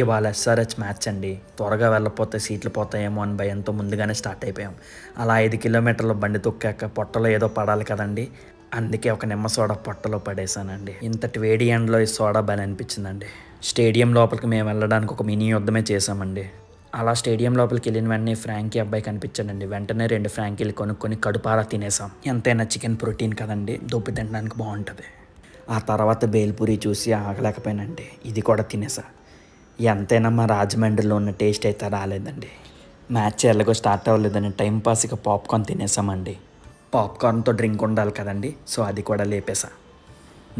ఇవాళ SRH match అండి త్వరగా వెళ్ళపోతే సీట్లు పోతాయేమో అని భయంతో ముందుగానే స్టార్ట్ అయిపోయాం అలా ఐదు కిలోమీటర్ల బండి తొక్కాక పొట్టలో ఏదో పడాలి కదండి అందుకే ఒక నిమ్మ సోడా పొట్టలో పడేశానండి ఇంతటి వేడి ఎండలో ఈ సోడా బలి అనిపించిందండి స్టేడియం లోపలికి మేము వెళ్ళడానికి ఒక మినీ యుద్ధమే చేశామండి అలా స్టేడియం లోపలికి వెళ్ళిన వెంటనే ఫ్రాంకీ అబ్బాయి కనిపించాడండి వెంటనే రెండు ఫ్రాంకీలు కొనుక్కొని కడుపారా తినేసాం ఎంతైనా చికెన్ ప్రోటీన్ కదండి దొప్పి తినడానికి బాగుంటుంది ఆ తర్వాత బేల్పూరి చూసి ఆగలేకపోయానండి ఇది కూడా తినేసా ఎంతైనా మా రాజమండ్రిలో ఉన్న టేస్ట్ అయితే రాలేదండి మ్యాచ్ ఎలాగో స్టార్ట్ అవ్వలేదని టైంపాస్గా పాప్కార్న్ తినేసామండి పాప్కార్న్తో డ్రింక్ ఉండాలి కదండి సో అది కూడా లేపేసా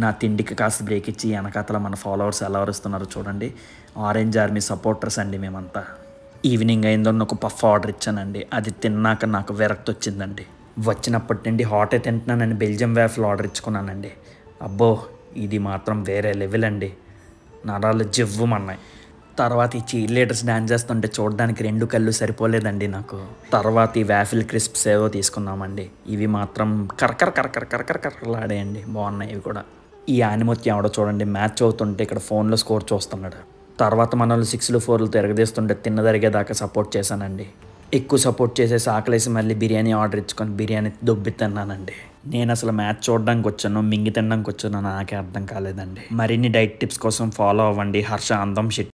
నా తిండికి కాస్త బ్రేక్ ఇచ్చి వెనకాతల మన ఫాలోవర్స్ ఎలా వరుస్తున్నారో చూడండి ఆరెంజ్ ఆర్మీ సపోర్టర్స్ అండి మేమంతా ఈవినింగ్ అయిందని ఒక పఫ్ ఆర్డర్ ఇచ్చానండి అది తిన్నాక నాకు విరక్తి వచ్చిందండి వచ్చినప్పటి నుండి హాటే తింటున్నానని బెల్జియం వేఫ్లు ఆర్డర్ ఇచ్చుకున్నానండి అబ్బో ఇది మాత్రం వేరే లెవెల్ అండి నరాలు జివ్వమన్నాయి తర్వాత ఈ లీటర్స్ డాన్స్ చేస్తుంటే చూడడానికి రెండు కళ్ళు సరిపోలేదండి నాకు తర్వాత ఈ వ్యాఫిల్ క్రిస్ప్స్ ఏదో తీసుకున్నామండి ఇవి మాత్రం కరకర కరకర కరకర కరకరలాడేయండి బాగున్నాయి ఇవి కూడా ఈ ఆనిమత్యం ఎవడో చూడండి మ్యాచ్ అవుతుంటే ఇక్కడ ఫోన్లో స్కోర్ చూస్తున్నాడు తర్వాత మనల్ని సిక్స్లు ఫోర్లు తిరగదీస్తుంటే తిన్నదరిగేదాకా సపోర్ట్ చేశానండి ఎక్కువ సపోర్ట్ చేసేసి ఆకలేసి మళ్ళీ బిర్యానీ ఆర్డర్ ఇచ్చుకొని బిర్యానీ దొబ్బి తిన్నానండి నేను అసలు మ్యాచ్ చూడడానికి వచ్చాను మింగి తినడానికి వచ్చాను నాకే అర్థం కాలేదండి మరిన్ని డైట్ టిప్స్ కోసం ఫాలో అవ్వండి హర్ష అందం షిట్